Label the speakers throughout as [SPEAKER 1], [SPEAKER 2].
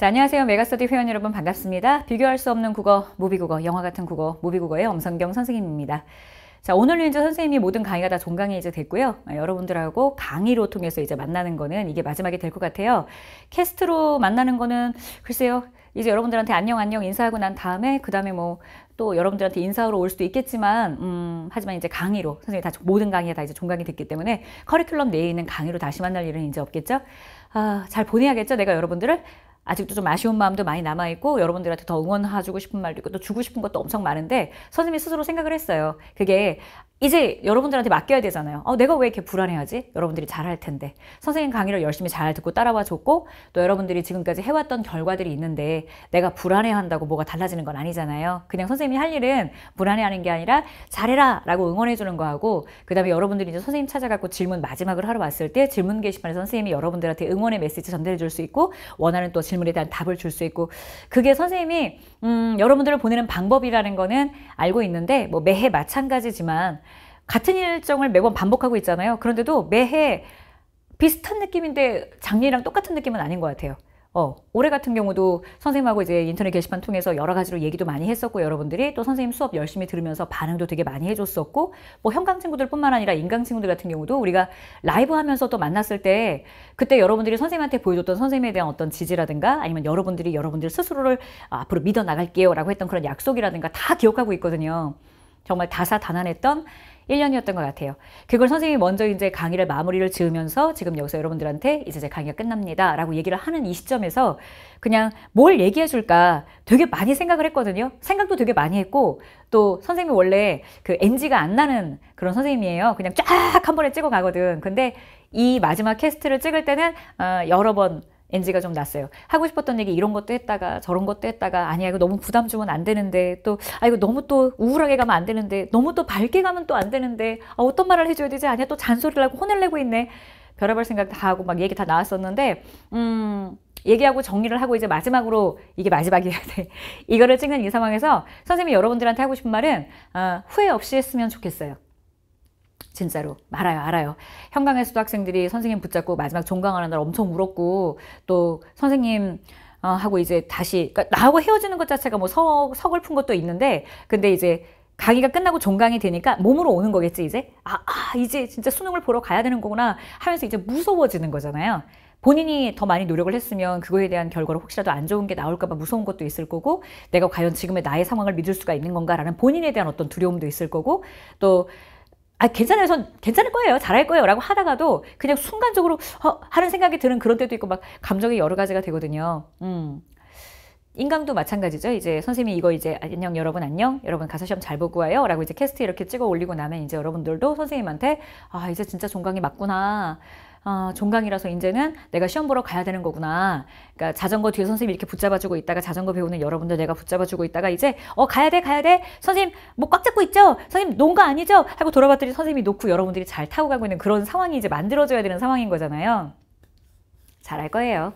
[SPEAKER 1] 자, 안녕하세요. 메가스터디 회원 여러분 반갑습니다. 비교할 수 없는 국어, 모비국어, 영화 같은 국어, 모비국어의 엄성경 선생님입니다. 자, 오늘 이제 선생님이 모든 강의가 다 종강이 이제 됐고요. 아, 여러분들하고 강의로 통해서 이제 만나는 거는 이게 마지막이 될 것 같아요. 캐스트로 만나는 거는 글쎄요. 이제 여러분들한테 안녕 안녕 인사하고 난 다음에 그 다음에 뭐 또 여러분들한테 인사하러 올 수도 있겠지만 음 하지만 이제 강의로 선생님 다 모든 강의가 다 이제 종강이 됐기 때문에 커리큘럼 내에 있는 강의로 다시 만날 일은 이제 없겠죠. 아, 잘 보내야겠죠. 내가 여러분들을 아직도 좀 아쉬운 마음도 많이 남아있고 여러분들한테 더 응원해주고 싶은 말도 있고 또 주고 싶은 것도 엄청 많은데 선생님이 스스로 생각을 했어요. 그게 이제 여러분들한테 맡겨야 되잖아요. 어, 내가 왜 이렇게 불안해하지? 여러분들이 잘할 텐데. 선생님 강의를 열심히 잘 듣고 따라와 줬고 또 여러분들이 지금까지 해왔던 결과들이 있는데 내가 불안해한다고 뭐가 달라지는 건 아니잖아요. 그냥 선생님이 할 일은 불안해하는 게 아니라 잘해라 라고 응원해 주는 거하고 그 다음에 여러분들이 이제 선생님 찾아가고 질문 마지막으로 하러 왔을 때 질문 게시판에 선생님이 여러분들한테 응원의 메시지 전달해 줄 수 있고 원하는 또 질문에 대한 답을 줄 수 있고 그게 선생님이 음, 여러분들을 보내는 방법이라는 거는 알고 있는데 뭐 매해 마찬가지지만 같은 일정을 매번 반복하고 있잖아요. 그런데도 매해 비슷한 느낌인데 작년이랑 똑같은 느낌은 아닌 것 같아요. 어, 올해 같은 경우도 선생님하고 이제 인터넷 게시판 통해서 여러 가지로 얘기도 많이 했었고 여러분들이 또 선생님 수업 열심히 들으면서 반응도 되게 많이 해줬었고 뭐 현강 친구들뿐만 아니라 인강 친구들 같은 경우도 우리가 라이브 하면서 또 만났을 때 그때 여러분들이 선생님한테 보여줬던 선생님에 대한 어떤 지지라든가 아니면 여러분들이 여러분들 스스로를 아, 앞으로 믿어 나갈게요 라고 했던 그런 약속이라든가 다 기억하고 있거든요. 정말 다사다난했던 1년이었던 것 같아요. 그걸 선생님이 먼저 이제 강의를 마무리를 지으면서 지금 여기서 여러분들한테 이제 제 강의가 끝납니다. 라고 얘기를 하는 이 시점에서 그냥 뭘 얘기해 줄까 되게 많이 생각을 했거든요. 생각도 되게 많이 했고 또 선생님이 원래 그 NG가 안 나는 그런 선생님이에요. 그냥 쫙 한 번에 찍어 가거든. 근데 이 마지막 캐스트를 찍을 때는 어, 여러 번 NG가 좀 났어요. 하고 싶었던 얘기 이런 것도 했다가 저런 것도 했다가 아니야 이거 너무 부담 주면 안 되는데 또 아 이거 너무 또 우울하게 가면 안 되는데 너무 또 밝게 가면 또 안 되는데 아, 어떤 말을 해줘야 되지 아니야 또 잔소리를 하고 혼을 내고 있네. 별의별 생각 다 하고 막 얘기 다 나왔었는데 음 얘기하고 정리를 하고 이제 마지막으로 이게 마지막이어야 돼. 이거를 찍는 이 상황에서 선생님이 여러분들한테 하고 싶은 말은 어, 후회 없이 했으면 좋겠어요. 진짜로 말아요 알아요 현강에서도 학생들이 선생님 붙잡고 마지막 종강하는 날 엄청 울었고 또 선생님 어, 하고 이제 다시 그러니까 나하고 헤어지는 것 자체가 뭐 서, 서글픈 것도 있는데 근데 이제 강의가 끝나고 종강이 되니까 몸으로 오는 거겠지 이제 아, 아 이제 진짜 수능을 보러 가야 되는 거구나 하면서 이제 무서워지는 거잖아요 본인이 더 많이 노력을 했으면 그거에 대한 결과로 혹시라도 안 좋은 게 나올까봐 무서운 것도 있을 거고 내가 과연 지금의 나의 상황을 믿을 수가 있는 건가라는 본인에 대한 어떤 두려움도 있을 거고 또아 괜찮아요 전 괜찮을 거예요 잘할 거예요 라고 하다가도 그냥 순간적으로 어, 하는 생각이 드는 그런 때도 있고 막 감정이 여러 가지가 되거든요 음. 인강도 마찬가지죠 이제 선생님이 이거 이제 안녕 여러분 안녕 여러분 가서 시험 잘 보고 와요 라고 이제 캐스트 이렇게 찍어 올리고 나면 이제 여러분들도 선생님한테 아 이제 진짜 종강이 맞구나 어, 종강이라서 이제는 내가 시험 보러 가야 되는 거구나. 그러니까 자전거 뒤에 선생님이 이렇게 붙잡아주고 있다가 자전거 배우는 여러분들 내가 붙잡아주고 있다가 이제 어 가야 돼 가야 돼 선생님 뭐 꽉 잡고 있죠? 선생님 놓은 거 아니죠? 하고 돌아봤더니 선생님이 놓고 여러분들이 잘 타고 가고 있는 그런 상황이 이제 만들어져야 되는 상황인 거잖아요. 잘 할 거예요.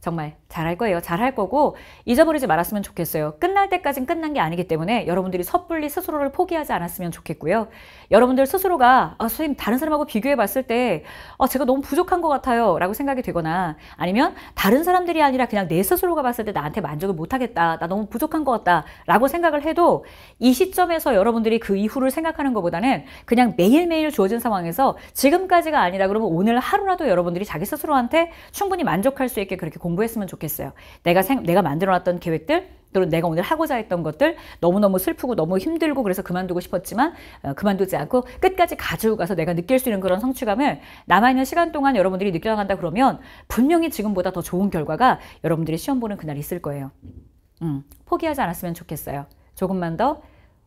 [SPEAKER 1] 정말 잘할 거예요. 잘할 거고 잊어버리지 말았으면 좋겠어요. 끝날 때까진 끝난 게 아니기 때문에 여러분들이 섣불리 스스로를 포기하지 않았으면 좋겠고요. 여러분들 스스로가 아, 선생님 다른 사람하고 비교해 봤을 때 아, 제가 너무 부족한 것 같아요 라고 생각이 되거나 아니면 다른 사람들이 아니라 그냥 내 스스로가 봤을 때 나한테 만족을 못하겠다 나 너무 부족한 것 같다 라고 생각을 해도 이 시점에서 여러분들이 그 이후를 생각하는 것보다는 그냥 매일매일 주어진 상황에서 지금까지가 아니라 그러면 오늘 하루라도 여러분들이 자기 스스로한테 충분히 만족할 수 있게 그렇게 공부했으면 좋겠어요. 내가 생, 내가 만들어놨던 계획들 또는 내가 오늘 하고자 했던 것들 너무너무 슬프고 너무 힘들고 그래서 그만두고 싶었지만 어, 그만두지 않고 끝까지 가지고 가서 내가 느낄 수 있는 그런 성취감을 남아있는 시간 동안 여러분들이 느껴나간다 그러면 분명히 지금보다 더 좋은 결과가 여러분들이 시험 보는 그날 있을 거예요. 음, 포기하지 않았으면 좋겠어요. 조금만 더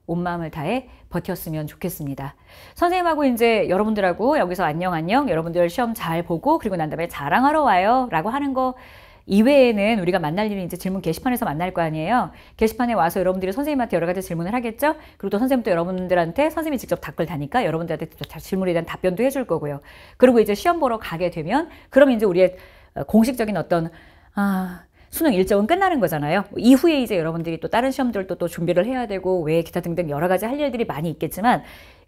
[SPEAKER 1] 온 마음을 다해 버텼으면 좋겠습니다. 선생님하고 이제 여러분들하고 여기서 안녕 안녕 여러분들 시험 잘 보고 그리고 난 다음에 자랑하러 와요 라고 하는 거 이외에는 우리가 만날 일이 이제 질문 게시판에서 만날 거 아니에요. 게시판에 와서 여러분들이 선생님한테 여러 가지 질문을 하겠죠. 그리고 또 선생님도 여러분들한테 선생님이 직접 답글 다니까 여러분들한테 질문에 대한 답변도 해줄 거고요. 그리고 이제 시험 보러 가게 되면 그럼 이제 우리의 어, 공식적인 어떤 아 수능 일정은 끝나는 거잖아요. 뭐 이후에 이제 여러분들이 또 다른 시험들도 또 준비를 해야 되고 외 기타 등등 여러 가지 할 일들이 많이 있겠지만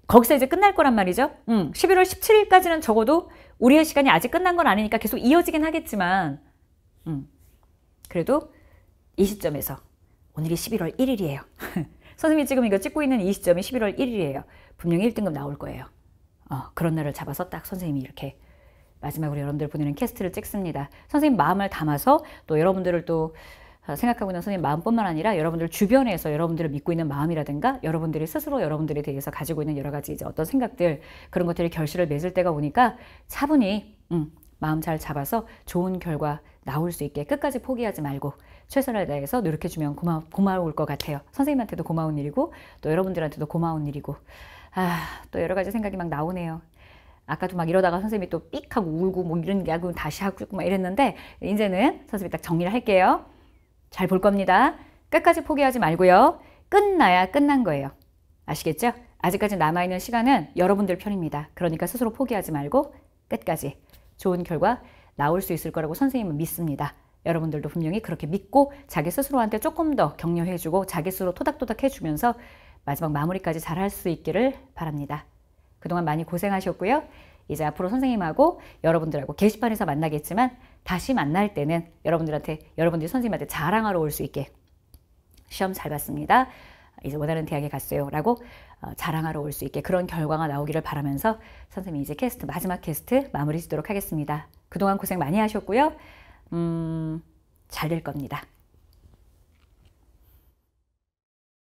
[SPEAKER 1] 거기서 이제 끝날 거란 말이죠. 음, 11월 17일까지는 적어도 우리의 시간이 아직 끝난 건 아니니까 계속 이어지긴 하겠지만 음. 그래도 이 시점에서 오늘이 11월 1일이에요. 선생님이 지금 이거 찍고 있는 이 시점이 11월 1일이에요. 분명히 1등급 나올 거예요. 어, 그런 날을 잡아서 딱 선생님이 이렇게 마지막으로 여러분들 보내는 캐스트를 찍습니다. 선생님 마음을 담아서 또 여러분들을 또 아, 생각하고 있는 선생님 마음뿐만 아니라 여러분들 주변에서 여러분들을 믿고 있는 마음이라든가 여러분들이 스스로 여러분들에 대해서 가지고 있는 여러 가지 이제 어떤 생각들 그런 것들이 결실을 맺을 때가 오니까 차분히 음, 마음 잘 잡아서 좋은 결과 나올 수 있게 끝까지 포기하지 말고 최선을 다해서 노력해주면 고마, 고마울 것 같아요. 선생님한테도 고마운 일이고 또 여러분들한테도 고마운 일이고 아, 또 여러 가지 생각이 막 나오네요. 아까도 막 이러다가 선생님이 또 삑 하고 울고 뭐 이런 게하고 다시 하고 막 이랬는데 이제는 선생님이 딱 정리를 할게요. 잘 볼 겁니다. 끝까지 포기하지 말고요. 끝나야 끝난 거예요. 아시겠죠? 아직까지 남아있는 시간은 여러분들 편입니다. 그러니까 스스로 포기하지 말고 끝까지 좋은 결과 나올 수 있을 거라고 선생님은 믿습니다. 여러분들도 분명히 그렇게 믿고 자기 스스로한테 조금 더 격려해주고 자기 스스로 토닥토닥 해주면서 마지막 마무리까지 잘 할 수 있기를 바랍니다. 그동안 많이 고생하셨고요. 이제 앞으로 선생님하고 여러분들하고 게시판에서 만나겠지만 다시 만날 때는 여러분들한테 여러분들이 선생님한테 자랑하러 올 수 있게 시험 잘 봤습니다. 이제 원하는 대학에 갔어요. 라고 어, 자랑하러 올 수 있게 그런 결과가 나오기를 바라면서 선생님이 이제 캐스트 마지막 캐스트 마무리 짓도록 하겠습니다. 그동안 고생 많이 하셨고요. 음, 잘 될 겁니다.